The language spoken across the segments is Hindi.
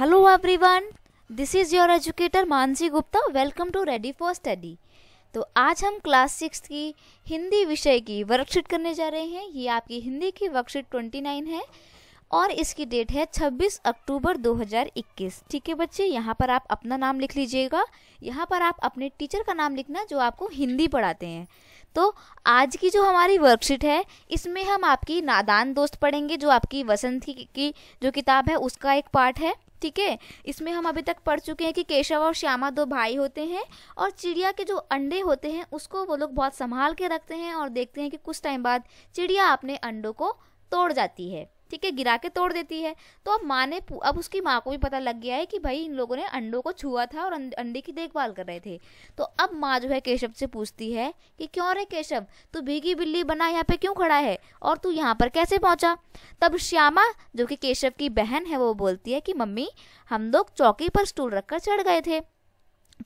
hello everyone this is your educator Mansi Gupta welcome to ready for study तो आज हम क्लास सिक्स की हिंदी विषय की वर्कशीट करने जा रहे हैं ये आपकी हिंदी की वर्कशीट ट्वेंटी नाइन है और इसकी डेट है छब्बीस अक्टूबर दो हज़ार इक्कीस ठीक है बच्चे यहाँ पर आप अपना नाम लिख लीजिएगा यहाँ पर आप अपने टीचर का नाम लिखना जो आपको हिंदी पढ़ाते हैं तो आज की जो हमारी वर्कशीट है इसमें हम आपकी नादान दोस्त पढ़ेंगे जो आपकी वसंत की, की जो किताब है उसका एक पार्ट है ठीक है इसमें हम अभी तक पढ़ चुके हैं कि केशव और श्यामा दो भाई होते हैं और चिड़िया के जो अंडे होते हैं उसको वो लोग बहुत संभाल के रखते हैं और देखते हैं कि कुछ टाइम बाद चिड़िया अपने अंडों को तोड़ जाती है ठीक है गिरा के तोड़ देती है तो अब माँ ने अब उसकी माँ को भी पता लग गया है कि भाई इन लोगों ने अंडों को छुआ था और अंडे की देखभाल कर रहे थे तो अब माँ जो है केशव से पूछती है कि क्यों रे केशव तू भीगी बिल्ली बना यहाँ पे क्यों खड़ा है और तू यहाँ पर कैसे पहुँचा तब श्यामा जो कि केशव की बहन है वो बोलती है कि मम्मी हम लोग चौकी पर स्टूल रखकर चढ़ गए थे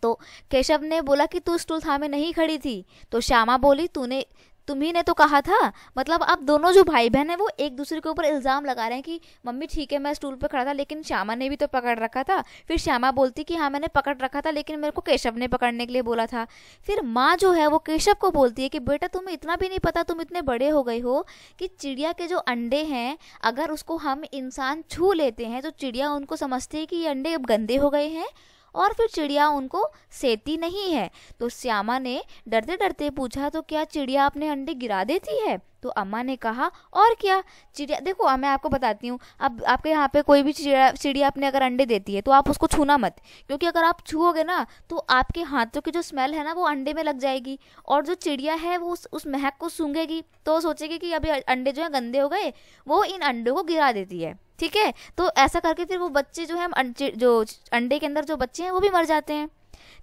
तो केशव ने बोला कि तू स्टूल थामे नहीं खड़ी थी तो श्यामा बोली तूने तुम्ही ने तो कहा था मतलब आप दोनों जो भाई बहन है वो एक दूसरे के ऊपर इल्ज़ाम लगा रहे हैं कि मम्मी ठीक है मैं स्टूल पर खड़ा था लेकिन श्यामा ने भी तो पकड़ रखा था फिर श्यामा बोलती कि हाँ मैंने पकड़ रखा था लेकिन मेरे को केशव ने पकड़ने के लिए बोला था फिर माँ जो है वो केशव को बोलती है कि बेटा तुम्हें इतना भी नहीं पता तुम इतने बड़े हो गए हो कि चिड़िया के जो अंडे हैं अगर उसको हम इंसान छू लेते हैं तो चिड़िया उनको समझती है कि ये अंडे अब गंदे हो गए हैं और फिर चिड़िया उनको सेती नहीं है तो श्यामा ने डरते डरते पूछा तो क्या चिड़िया अपने अंडे गिरा देती है तो अम्मा ने कहा और क्या चिड़िया देखो मैं आपको बताती हूँ अब आपके यहाँ पे कोई भी चिड़िया चिड़िया अपने अगर अंडे देती है तो आप उसको छूना मत क्योंकि अगर आप छूओगे ना तो आपके हाथों की जो स्मेल है ना वो अंडे में लग जाएगी और जो चिड़िया है वो उस, उस महक को सूंघेगी तो सोचेगी कि अभी अंडे जो है गंदे हो गए वो इन अंडों को गिरा देती है ठीक है तो ऐसा करके फिर वो बच्चे जो है अं-, जो अंडे के अंदर जो बच्चे हैं वो भी मर जाते हैं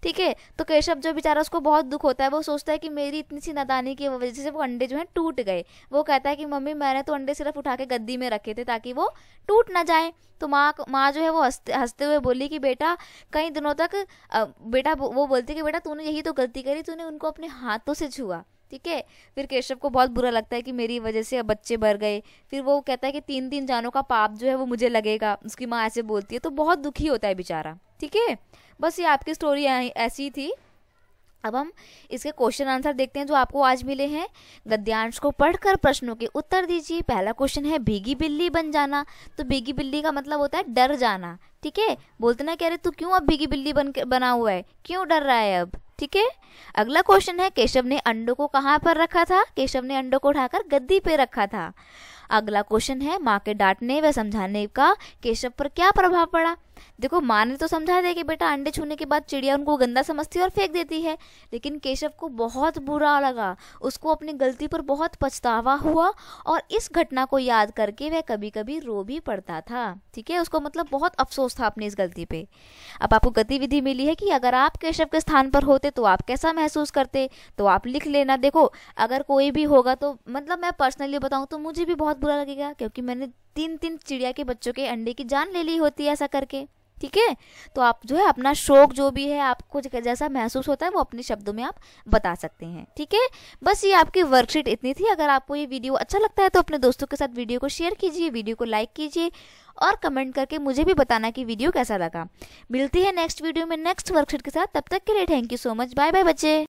ठीक है तो केशव जो बेचारा उसको बहुत दुख होता है वो सोचता है कि मेरी इतनी सी नदानी की वजह से वो अंडे जो हैं टूट गए वो कहता है कि मम्मी मैंने तो अंडे सिर्फ उठा के गद्दी में रखे थे ताकि वो टूट ना जाए तो माँ माँ जो है वो हंसते हंसते हुए बोली कि बेटा कई दिनों तक बेटा वो बोलती कि बेटा तूने यही तो गलती करी तूने उनको अपने हाथों से छुआ ठीक है फिर केशव को बहुत बुरा लगता है कि मेरी वजह से बच्चे मर गए फिर वो कहता है कि तीन तीन जानों का पाप जो है वो मुझे लगेगा उसकी माँ ऐसे बोलती है तो बहुत दुखी होता है बेचारा ठीक है बस ये आपकी स्टोरी ऐसी थी अब हम इसके क्वेश्चन आंसर देखते हैं जो आपको आज मिले हैं गद्यांश को पढ़कर प्रश्नों के उत्तर दीजिए पहला क्वेश्चन है भीगी बिल्ली बन जाना तो भीगी बिल्ली का मतलब होता है डर जाना ठीक है बोलते ना कह रहे तू क्यों अब भीगी बिल्ली बन बना हुआ है क्यों डर रहा है अब ठीक है अगला क्वेश्चन है केशव ने अंडों को कहाँ पर रखा था केशव ने अंडों को उठाकर गद्दी पे रखा था अगला क्वेश्चन है माँ के डांटने व समझाने का केशव पर क्या प्रभाव पड़ा देखो माँ ने तो समझा दिया कि बेटा अंडे छूने के बाद चिड़िया उनको गंदा समझती है और फेंक देती है लेकिन केशव को बहुत बुरा लगा उसको अपनी गलती पर बहुत पछतावा हुआ और इस घटना को याद करके वह कभी कभी रो भी पड़ता था ठीक है उसको मतलब बहुत अफसोस था अपनी इस गलती पे अब आपको गतिविधि मिली है कि अगर आप केशव के स्थान पर होते तो आप कैसा महसूस करते तो आप लिख लेना देखो अगर कोई भी होगा तो मतलब मैं पर्सनली बताऊँ तो मुझे भी बहुत बुरा लगेगा क्योंकि मैंने तीन तीन चिड़िया के बच्चों के अंडे की जान ले ली होती है ऐसा करके ठीक है तो आप जो है अपना शौक जो भी है आपको जैसा महसूस होता है वो अपने शब्दों में आप बता सकते हैं ठीक है बस ये आपकी वर्कशीट इतनी थी अगर आपको ये वीडियो अच्छा लगता है तो अपने दोस्तों के साथ वीडियो को शेयर कीजिए वीडियो को लाइक कीजिए और कमेंट करके मुझे भी बताना कि वीडियो कैसा लगा मिलती है नेक्स्ट वीडियो में नेक्स्ट वर्कशीट के साथ तब तक के लिए thank you so much bye bye बच्चे